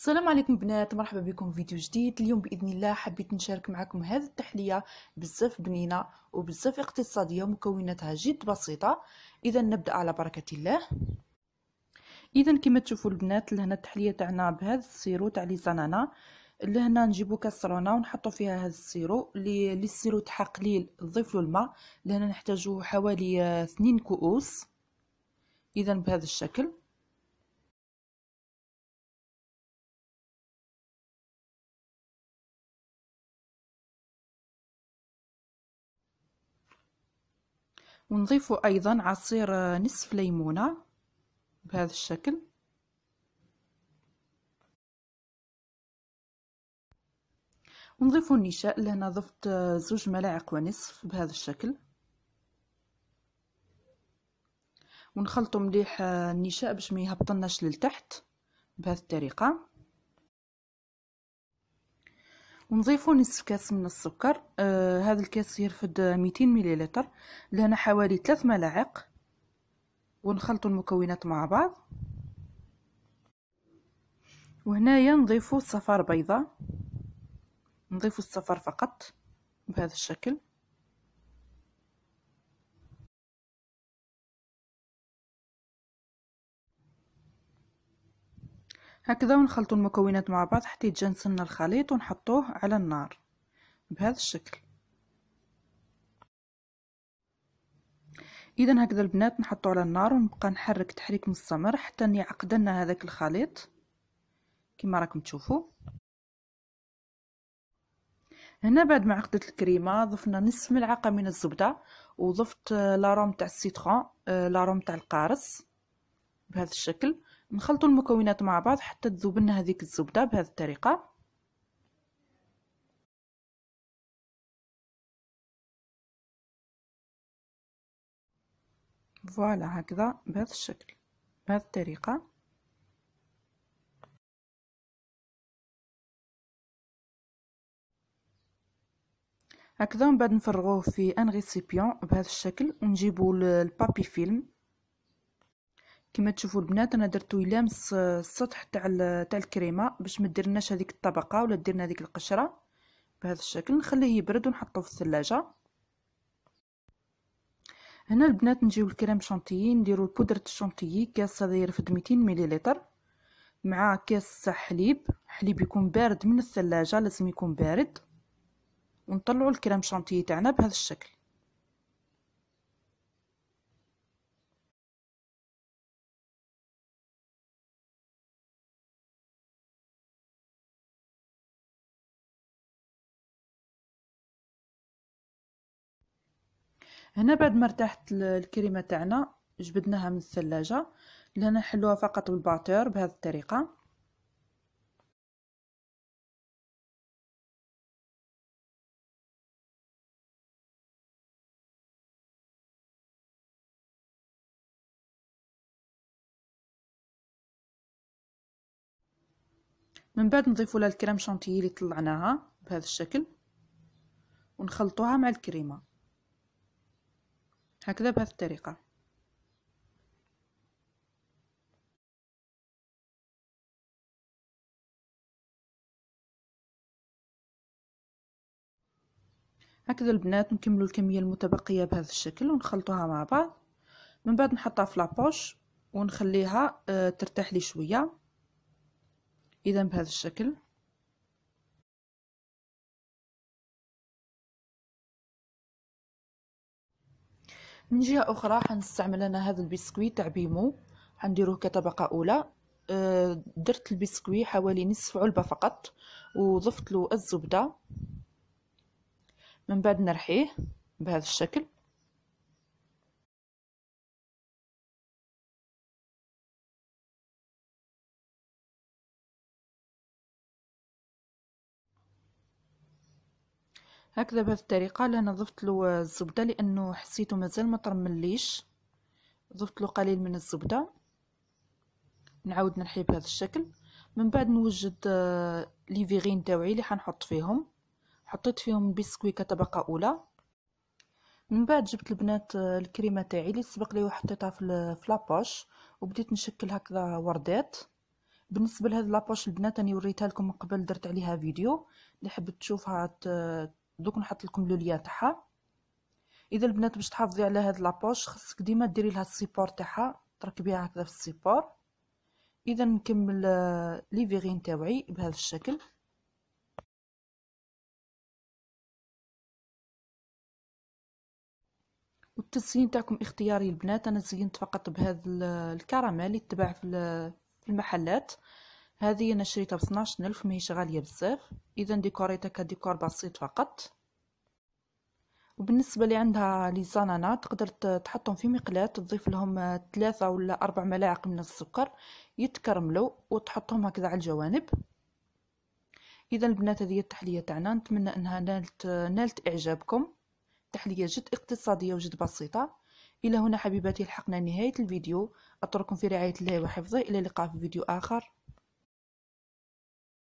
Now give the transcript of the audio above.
السلام عليكم بنات مرحبا بكم في فيديو جديد اليوم باذن الله حبيت نشارك معكم هذه التحليه بزاف بنينه وبزاف اقتصاديه مكوناتها جد بسيطه اذا نبدا على بركه الله اذا كما تشوفوا البنات لهنا التحليه تاعنا بهذا السيرو تاع لي زنانا لهنا نجيبو كسرونه ونحطو فيها هذا السيرو لي السيرو تاعها قليل نضيف له الماء لهنا نحتاجو حوالي 2 كؤوس اذا بهذا الشكل ونضيف أيضا عصير نصف ليمونة بهذا الشكل ونضيف النشاء لهنا ضفت زوج ملاعق ونصف بهذا الشكل ونخلطو مليح النشاء باش ما يهبطناش للتحت بهذه الطريقه ونضيف نصف كاس من السكر آه هذا الكاس يرفد 200 مليلتر لهنا حوالي 3 ملاعق ونخلط المكونات مع بعض وهنا نضيفو صفار بيضة نضيفو الصفار فقط بهذا الشكل هكذا ونخلط المكونات مع بعض حتى يتجانس يتجانسلنا الخليط ونحطوه على النار بهذا الشكل اذا هكذا البنات نحطو على النار ونبقى نحرك تحريك مستمر حتى يعقد لنا هذاك الخليط كما راكم تشوفوا هنا بعد ما عقدت الكريمه ضفنا نصف ملعقه من الزبده وضفت آه، لاروم تاع السيترون آه، لاروم تاع القارص بهذا الشكل نخلطوا المكونات مع بعض حتى تذوب لنا هذيك الزبده بهذه الطريقه فوالا هكذا بهذا الشكل بهذه الطريقه هكذا من بعد نفرغوه في ان ريسيبيون بهذا الشكل ونجيبو البابي فيلم كما تشوفوا البنات انا درت ويلامس السطح تاع تاع الكريمه باش ما ديرناش هذيك الطبقه ولا ديرنا هذيك القشره بهذا الشكل نخليه يبرد ونحطه في الثلاجه هنا البنات نجيو الكريم شونتيي نديرو بودره الشونتيي كاس هذا يرفد 200 مليلتر مع كاس حليب حليب يكون بارد من الثلاجه لازم يكون بارد ونطلعوا الكريم شانتيي تاعنا بهذا الشكل هنا بعد ما ارتاحت الكريمه تاعنا جبدناها من الثلاجه لهنا نحلوها فقط بالباتور بهذه الطريقه من بعد نضيفوا لها الكريم شانتيي اللي طلعناها بهذا الشكل ونخلطوها مع الكريمه هكذا بهذه الطريقة هكذا البنات نكملوا الكميه المتبقيه بهذا الشكل ونخلطوها مع بعض من بعد نحطها في لابوش ونخليها آه، ترتاح لي شويه اذا بهذا الشكل من جهة أخرى حنستعمل أنا هذا البسكوي تاع بيمو حنديروه كطبقة أولى أه، درت البسكوي حوالي نصف علبة فقط وضفت له الزبدة من بعد نرحيه بهذا الشكل هكذا بهذه الطريقه انا ضفت له الزبده لانه حسيته مازال ما ترمليش ضفت له قليل من الزبده نعاود نحي بهذا الشكل من بعد نوجد آه، لي فيغين تاوعي اللي حنحط فيهم حطيت فيهم بسكوي كطبقه اولى من بعد جبت البنات آه، الكريمه تاعي اللي سبق لي وحطيتها في فلابوش وبديت نشكل هكذا وردات بالنسبه لهاد لابوش البنات انا وريتها لكم من قبل درت عليها فيديو اللي حبت تشوفها دوك نحط لكم لو تاعها اذا البنات باش تحافظي على هاد لابوش خصك ديما ديري لها السيبور تاعها تركبيها هكذا في السيبور اذا نكمل آه، لي فيغين تاوعي بهذا الشكل والتزيين تاعكم اختياري البنات انا زينت فقط بهذا الكراميل اللي تباع في المحلات هذه أنا شريتها ب ألف ماهيش غالية بزاف إذا ديكوريتها كديكور بسيط فقط وبالنسبة اللي عندها زانانا تقدر تحطهم في مقلاة تضيف لهم ثلاثة ولا أربع ملاعق من السكر يتكرملوا وتحطهم هكذا على الجوانب إذا البنات هذه التحلية تاعنا نتمنى أنها نالت, نالت إعجابكم تحلية جد اقتصادية وجد بسيطة إلى هنا حبيباتي لحقنا نهاية الفيديو أترككم في رعاية الله وحفظه إلى اللقاء في فيديو آخر